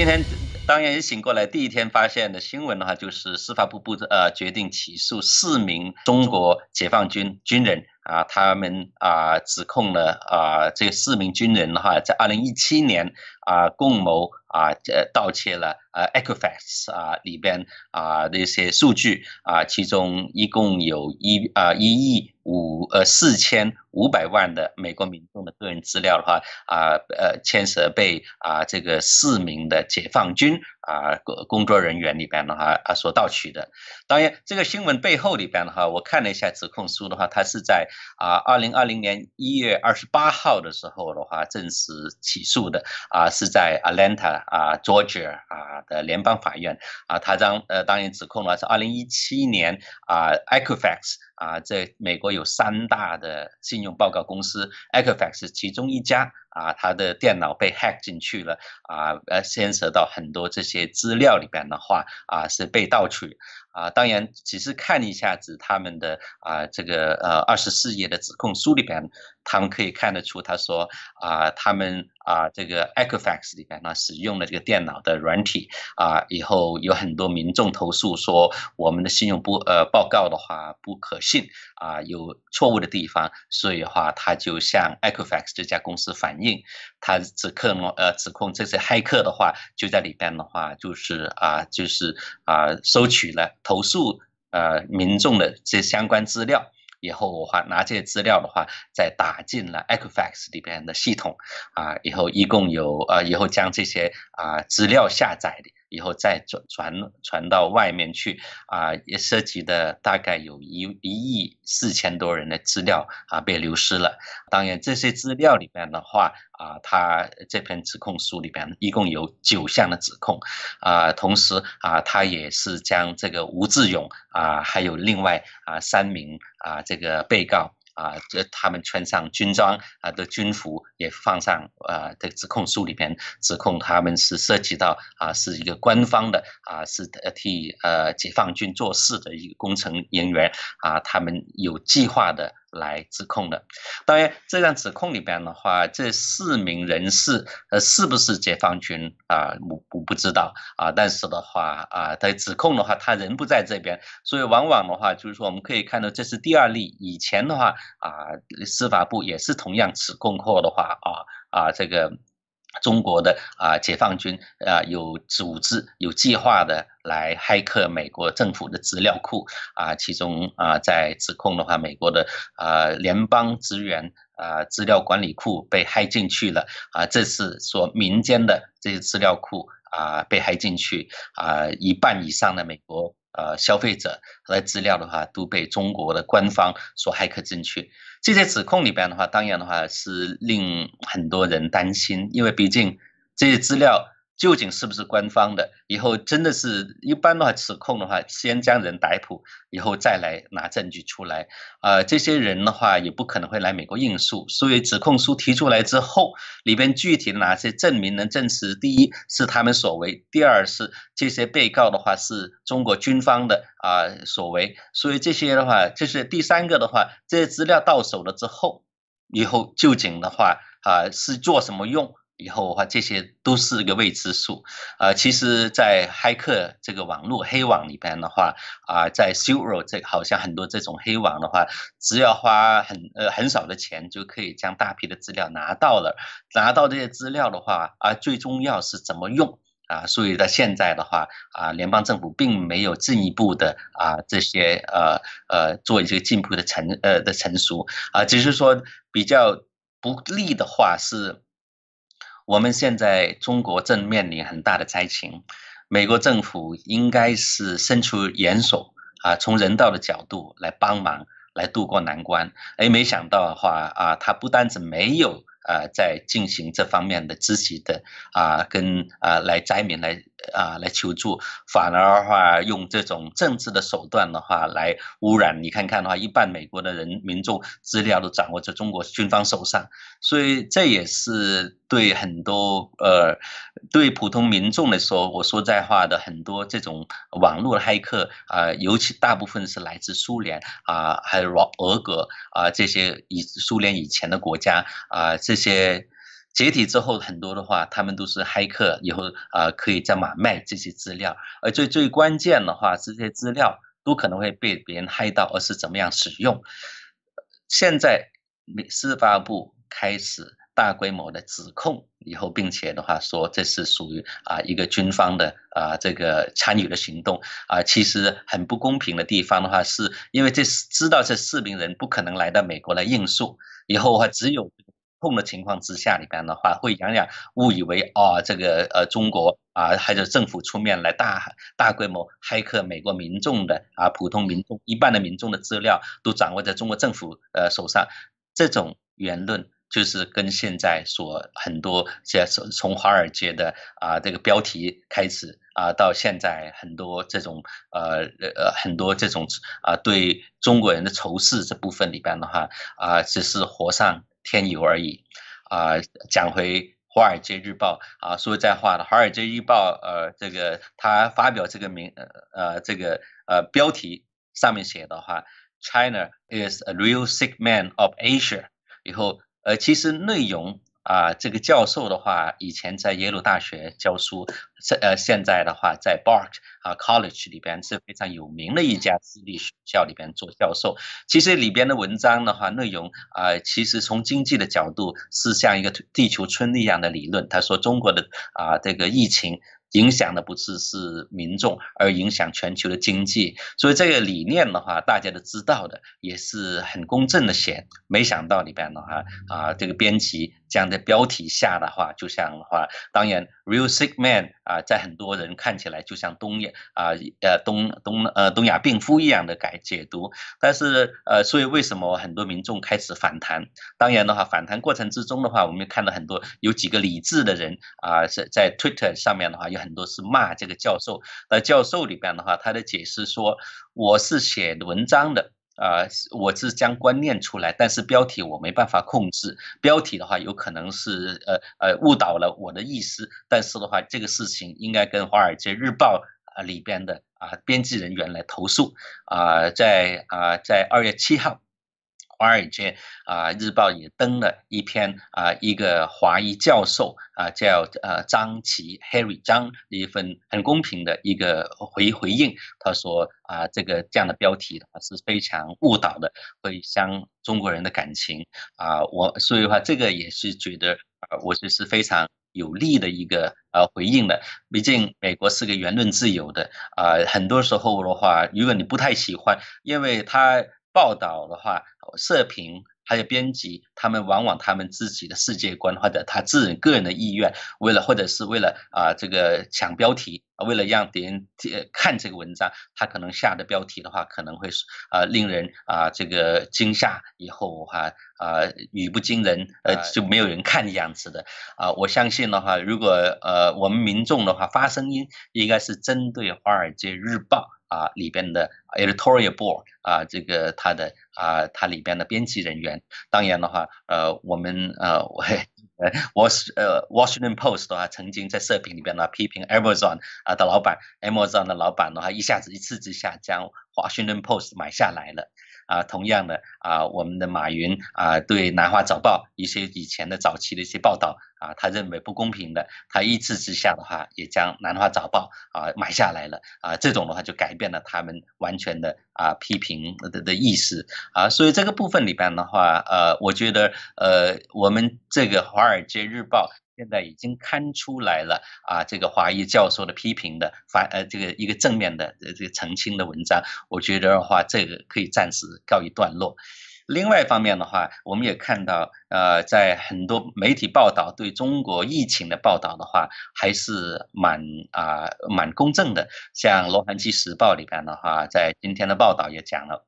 今天当然也醒过来，第一天发现的新闻的话，就是司法部部呃决定起诉四名中国解放军军人啊，他们啊指控了啊这四名军人的话，在二零一七年啊共谋啊盗窃了啊 Equifax 啊里边啊那些数据啊，其中一共有一啊一亿五呃四千。五百万的美国民众的个人资料的话啊呃，牵涉被啊这个四名的解放军啊工工作人员里边的话啊所盗取的。当然，这个新闻背后里边的话，我看了一下指控书的话，他是在啊二零二零年一月二十八号的时候的话，正式起诉的啊是在 Atlanta 啊 Georgia 啊的联邦法院啊，他当呃当然指控的话是二零一七年啊 Equifax 啊在美国有三大的信。信用报告公司 Equifax 是其中一家。啊，他的电脑被 hack 进去了啊，呃，牵涉到很多这些资料里边的话啊，是被盗取啊。当然，只是看一下子他们的啊，这个呃二十四页的指控书里边，他们可以看得出，他说啊，他们啊这个 Equifax 里边呢使用了这个电脑的软体啊，以后有很多民众投诉说，我们的信用不呃报告的话不可信啊，有错误的地方，所以的话，他就向 Equifax 这家公司反。应他指控呃指控这些黑客的话，就在里边的话，就是啊就是啊收取了投诉呃民众的这相关资料，以后的话拿这些资料的话，再打进了 Equifax 里边的系统啊，以后一共有啊以后将这些啊资料下载的。以后再传传传到外面去啊，也涉及的大概有一一亿四千多人的资料啊被流失了。当然，这些资料里边的话啊，他这篇指控书里边一共有九项的指控啊，同时啊，他也是将这个吴志勇啊，还有另外啊三名啊这个被告。啊，这他们穿上军装啊的军服也放上啊的指控书里边，指控他们是涉及到啊是一个官方的啊是替呃解放军做事的一个工程人员啊，他们有计划的。来指控的，当然，这项指控里边的话，这四名人士呃，是不是解放军啊，我我不知道啊，但是的话啊，在指控的话，他人不在这边，所以往往的话，就是说我们可以看到这是第二例，以前的话啊，司法部也是同样指控过的话啊啊这个。中国的啊，解放军啊，有组织、有计划的来骇客美国政府的资料库啊，其中啊，在指控的话，美国的啊联邦职员啊资料管理库被骇进去了啊，这是说民间的这些资料库啊被骇进去啊，一半以上的美国呃，消费者和资料的话都被中国的官方所骇客进去。这些指控里边的话，当然的话是令很多人担心，因为毕竟这些资料。究竟是不是官方的？以后真的是一般的话，指控的话，先将人逮捕，以后再来拿证据出来。啊，这些人的话也不可能会来美国应诉。所以指控书提出来之后，里边具体哪些证明能证实第一是他们所为，第二是这些被告的话是中国军方的啊所为。所以这些的话，这是第三个的话，这些资料到手了之后，以后究竟的话啊是做什么用？以后的话，这些都是一个未知数，啊，其实，在黑客这个网络黑网里边的话，啊，在 s e r o 这好像很多这种黑网的话，只要花很呃很少的钱，就可以将大批的资料拿到了。拿到这些资料的话，啊，最重要是怎么用啊？所以在现在的话，啊，联邦政府并没有进一步的啊这些呃呃做一些进步的成呃的成熟啊，只是说比较不利的话是。我们现在中国正面临很大的灾情，美国政府应该是伸出援手啊，从人道的角度来帮忙，来渡过难关。哎，没想到的话啊，他不单子没有啊，在进行这方面的积极的啊，跟啊来灾民来。啊，来求助，反而话用这种政治的手段的话来污染。你看看的话，一半美国的人民众资料都掌握在中国军方手上，所以这也是对很多呃对普通民众来说，我说在话的很多这种网络黑客啊，尤其大部分是来自苏联啊，还有俄俄国啊这些以苏联以前的国家啊这些。解体之后，很多的话，他们都是黑客，以后啊可以在买卖这些资料，而最最关键的话，这些资料都可能会被别人嗨到，而是怎么样使用？现在司法部开始大规模的指控以后，并且的话说这是属于啊一个军方的啊这个参与的行动啊，其实很不公平的地方的话，是因为这知道这四名人不可能来到美国来应诉，以后的话只有。控的情况之下里边的话，会让人误以为啊，这个呃，中国啊，还是政府出面来大大规模黑客美国民众的啊，普通民众一半的民众的资料都掌握在中国政府呃手上。这种言论就是跟现在所很多在从从华尔街的啊这个标题开始啊，到现在很多这种呃呃很多这种啊对中国人的仇视这部分里边的话啊，只是和上添油而已啊！讲回《华尔街日报》啊，说实在话的，《华尔街日报》呃，这个他发表这个名呃，这个呃标题上面写的话，“China is a real sick man of Asia”，以后呃，其实内容。啊，这个教授的话，以前在耶鲁大学教书，现呃，现在的话在 b a r t 啊 College 里边是非常有名的一家私立学校里边做教授。其实里边的文章的话，内容啊，其实从经济的角度是像一个地球村一样的理论。他说中国的啊，这个疫情影响的不是是民众，而影响全球的经济。所以这个理念的话，大家都知道的，也是很公正的写。没想到里边的话啊，这个编辑。这样的标题下的话，就像的话，当然，real sick man 啊，在很多人看起来就像东亚啊呃东东呃东亚病夫一样的改解读，但是呃，所以为什么很多民众开始反弹？当然的话，反弹过程之中的话，我们看到很多有几个理智的人啊，在在 Twitter 上面的话，有很多是骂这个教授。那教授里边的话，他的解释说，我是写文章的。啊，我是将观念出来，但是标题我没办法控制。标题的话，有可能是呃呃误导了我的意思。但是的话，这个事情应该跟《华尔街日报》啊里边的啊编辑人员来投诉啊，在啊在二月七号。华尔街啊，日报也登了一篇啊，一个华裔教授啊，叫呃张琦 Harry 张的一份很公平的一个回回应，他说啊，这个这样的标题的话是非常误导的，会伤中国人的感情啊。我所以的话，这个也是觉得啊，我觉得是非常有利的一个呃回应的。毕竟美国是个言论自由的啊，很多时候的话，如果你不太喜欢，因为他。报道的话，社评还有编辑，他们往往他们自己的世界观或者他自人个人的意愿，为了或者是为了啊这个抢标题，为了让别人看这个文章，他可能下的标题的话，可能会呃令人啊这个惊吓以后话啊语不惊人呃就没有人看这样子的啊我相信的话，如果呃我们民众的话发声音，应该是针对《华尔街日报》。啊，里边的 editorial board 啊，这个它的啊，它里边的编辑人员，当然的话，呃，我们呃，wash 呃，Washington Post 的话，曾经在社评里边呢批评 Amazon 啊的老板，Amazon 的老板的话，一下子一次之下将 Washington Post 买下来了，啊，同样的啊，我们的马云啊，对南华早报一些以前的早期的一些报道。啊，他认为不公平的，他一气之下的话，也将《南华早报》啊买下来了啊，这种的话就改变了他们完全的啊批评的的意思啊，所以这个部分里边的话，呃，我觉得呃，我们这个《华尔街日报》现在已经刊出来了啊，这个华裔教授的批评的反呃这个一个正面的呃这个澄清的文章，我觉得的话，这个可以暂时告一段落。另外一方面的话，我们也看到，呃，在很多媒体报道对中国疫情的报道的话，还是蛮啊蛮公正的。像《洛杉矶时报》里边的话，在今天的报道也讲了。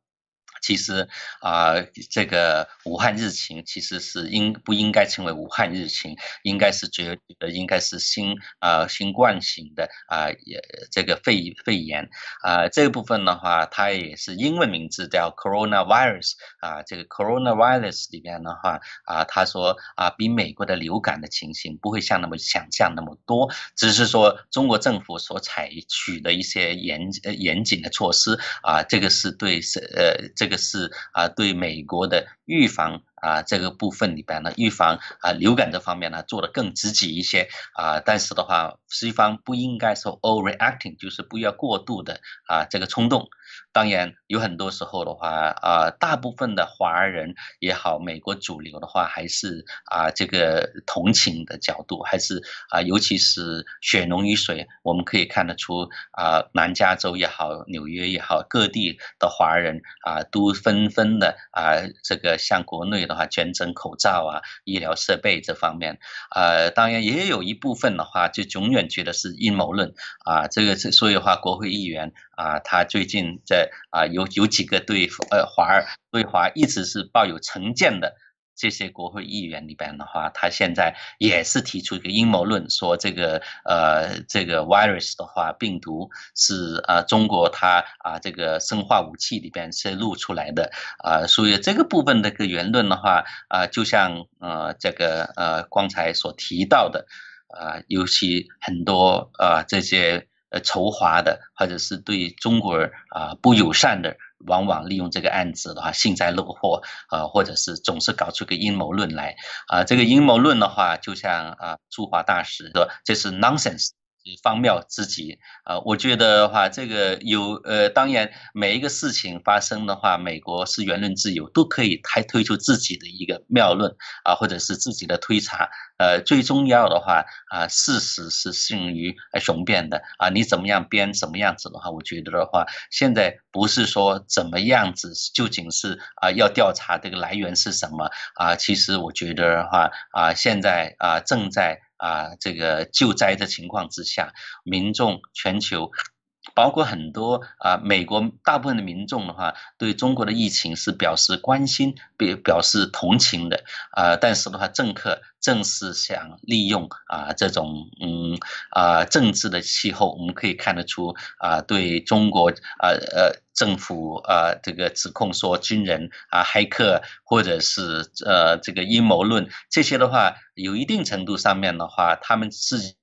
其实啊，这个武汉疫情其实是应不应该称为武汉疫情，应该是觉得应该是新啊新冠型的啊也这个肺肺炎啊这部分的话，它也是英文名字叫 coronavirus 啊这个 coronavirus 里面的话啊他说啊比美国的流感的情形不会像那么想象那么多，只是说中国政府所采取的一些严呃严谨的措施啊这个是对是呃这。个。这是啊，对美国的预防。啊，这个部分里边呢，预防啊流感这方面呢，做的更积极一些啊。但是的话，西方不应该说 overreacting，就是不要过度的啊这个冲动。当然，有很多时候的话啊，大部分的华人也好，美国主流的话还是啊这个同情的角度，还是啊尤其是血浓于水，我们可以看得出啊，南加州也好，纽约也好，各地的华人啊都纷纷的啊这个向国内的。的话，全程口罩啊，医疗设备这方面，呃，当然也有一部分的话，就永远觉得是阴谋论啊。这个是所以话，国会议员啊，他最近在啊，有有几个对呃华尔对华一直是抱有成见的。这些国会议员里边的话，他现在也是提出一个阴谋论，说这个呃这个 virus 的话，病毒是呃中国它啊这个生化武器里边泄露出来的啊，所以这个部分的个言论的话啊，就像呃这个呃刚才所提到的啊，尤其很多啊这些呃仇华的或者是对中国人啊不友善的。往往利用这个案子的话，幸灾乐祸啊，或者是总是搞出个阴谋论来啊。这个阴谋论的话，就像啊，驻华大使说，这是 nonsense。方妙之极啊！我觉得的话，这个有呃，当然每一个事情发生的话，美国是言论自由，都可以开推出自己的一个妙论啊，或者是自己的推察。呃，最重要的话啊，事实是胜于雄辩的啊。你怎么样编什么样子的话，我觉得的话，现在不是说怎么样子，究竟是啊要调查这个来源是什么啊？其实我觉得的话啊，现在啊正在。啊，这个救灾的情况之下，民众全球。包括很多啊，美国大部分的民众的话，对中国的疫情是表示关心、表表示同情的啊。但是的话，政客正是想利用啊这种嗯啊政治的气候，我们可以看得出啊，对中国啊呃政府啊这个指控说军人啊黑客或者是呃这个阴谋论这些的话，有一定程度上面的话，他们自己。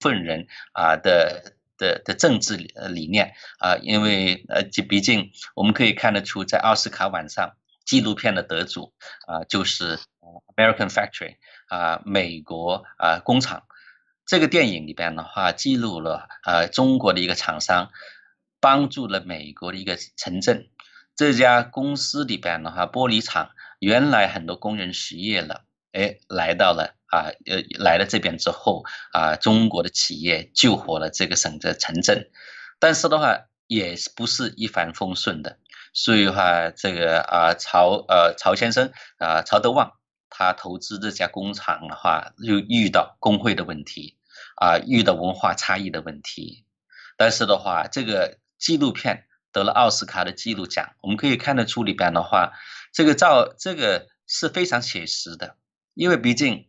分人啊的。的的政治理念啊，因为呃，毕竟我们可以看得出，在奥斯卡晚上纪录片的得主啊，就是 American Factory 啊，美国啊工厂。这个电影里边的话，记录了呃中国的一个厂商帮助了美国的一个城镇。这家公司里边的话，玻璃厂原来很多工人失业了。哎，来到了啊，呃，来了这边之后啊，中国的企业救活了这个省的城镇，但是的话，也不是一帆风顺的，所以话这个啊曹呃曹先生啊曹德旺，他投资这家工厂的话，又遇到工会的问题啊，遇到文化差异的问题，但是的话，这个纪录片得了奥斯卡的纪录奖，我们可以看得出里边的话，这个照这个是非常写实的。因为毕竟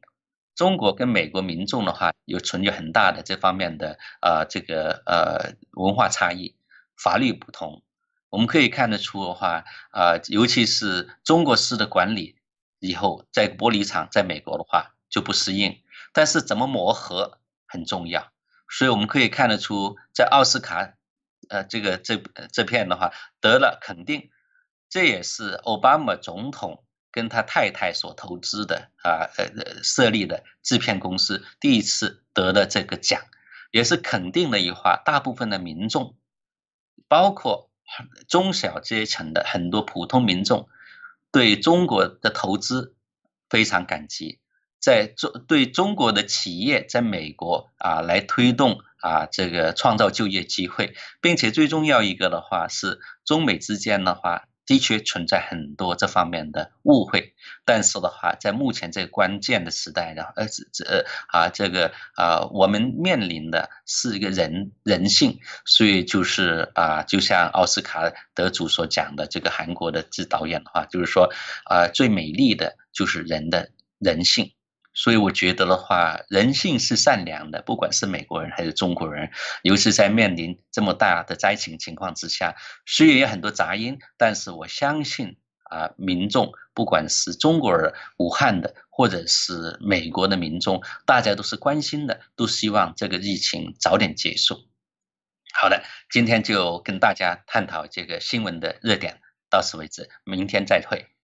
中国跟美国民众的话，有存有很大的这方面的呃这个呃文化差异、法律不同，我们可以看得出的话呃，尤其是中国式的管理，以后在玻璃厂在美国的话就不适应。但是怎么磨合很重要，所以我们可以看得出，在奥斯卡呃这个这这片的话得了肯定，这也是奥巴马总统。跟他太太所投资的啊，呃，设立的制片公司第一次得了这个奖，也是肯定了一话，大部分的民众，包括中小阶层的很多普通民众，对中国的投资非常感激，在中对中国的企业在美国啊来推动啊这个创造就业机会，并且最重要一个的话是中美之间的话。的确存在很多这方面的误会，但是的话，在目前这个关键的时代呢，呃，这啊，这个啊，我们面临的是一个人人性，所以就是啊，就像奥斯卡得主所讲的这个韩国的制导演的话，就是说啊，最美丽的就是人的人性。所以我觉得的话，人性是善良的，不管是美国人还是中国人，尤其在面临这么大的灾情情况之下，虽然有很多杂音，但是我相信啊，民众不管是中国人武汉的，或者是美国的民众，大家都是关心的，都希望这个疫情早点结束。好的，今天就跟大家探讨这个新闻的热点，到此为止，明天再会。